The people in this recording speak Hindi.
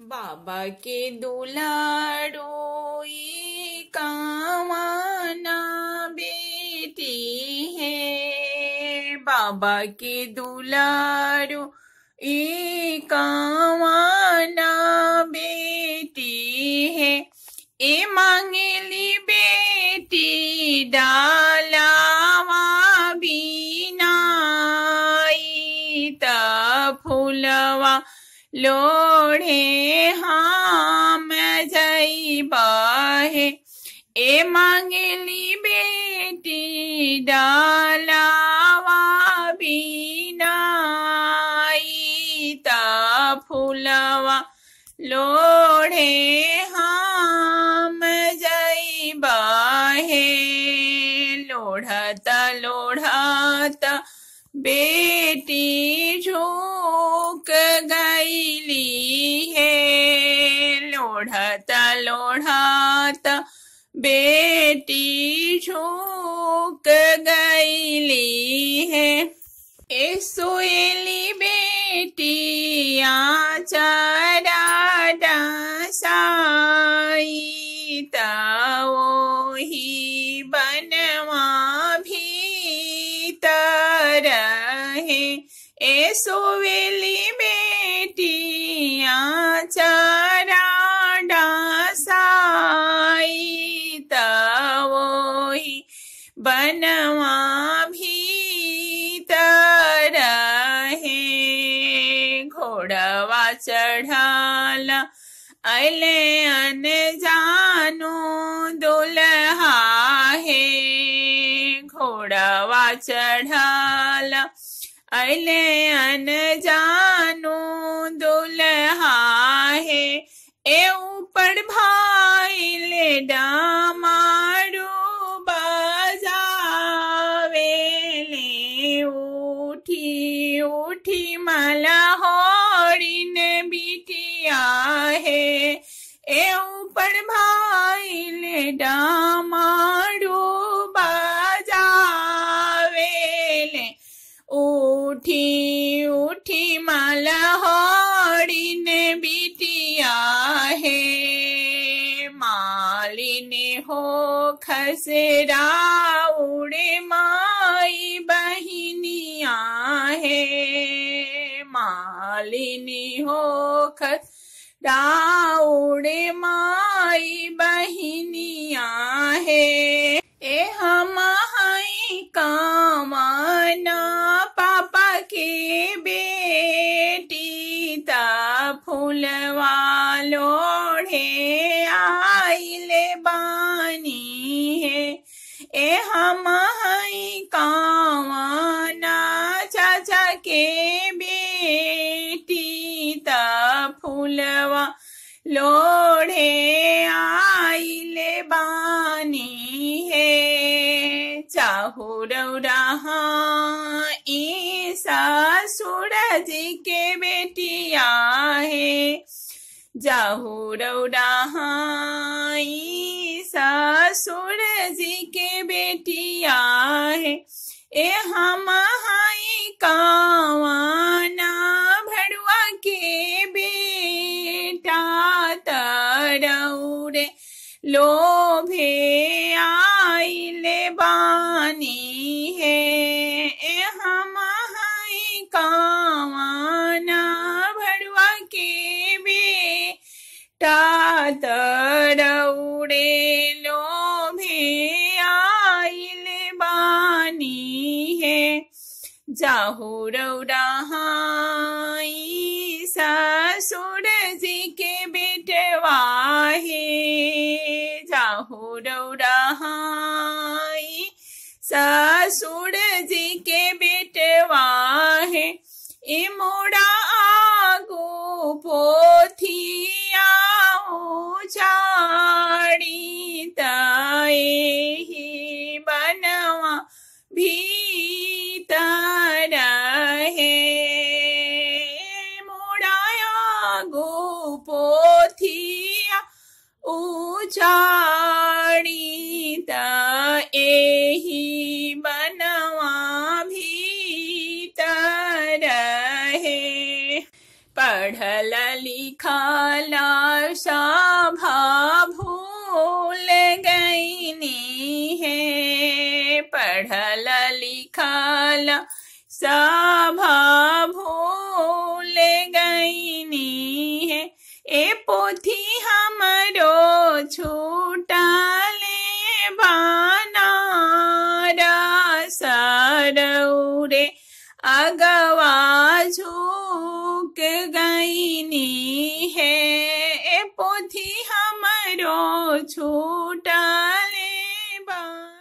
बाबा के दुलारो ये कामाना बेटी है बाबा के दुलारो ये कामाना बेटी है ए मांगेली बेटी डा लोढ़े हाम जई बाहे ए मंगली बेटी डालावा बीनाईता ता लोढ़े हाम जई बाहे लोढ़ता लोढ़ता बेटी झोंक गईली है लोढ़ता लोढ़ता बेटी झोंक गईली है सोएली बेटी आचार है ए सोवेली बेटिया चारा डासाई तवोही बनवा भी तरहे घोड़वा चढ़ाला अले अन जानो दुल्हा है घोड़वा चढ़ाला अले अन जानो दुल्हा है ए ऊपर भाई ले डामारू बजावे ले उठी उठी होड़ी ने बिटिया है ए ऊपर भाई ले डाम खसरा उड़े माई बहनिया है मालिनी हो खस उड़े माई बहनिया है ए हम कामना पापा के बेटी ता फूलवा लोढ़े ले बा महई चाचा के बेटी त फूलवा लोढ़े ले बानी है चाहू रौरा हाँ, ईसा सूरज के बेटिया है जाहुरहा ससुर जी के बेटिया है ए हम हाई कावाना भड़ुआ के बेटा तरऊरे लोभे ले बानी है ए हम हाई कावाना भड़ुआ के बेटा तरऊरे बाहुरौरा ससुर जी के बेटवा है जाहुरौरा ससुर जी के લાગો પોથિયા ઉજાણીતા એહી બનવા ભીતર पढ़ल लिखल सभा भूल गईनी है पढ़ल लिखल सभा पोथी हम छूटले बानार अगवा झूक गईनी है पोथी हम छूट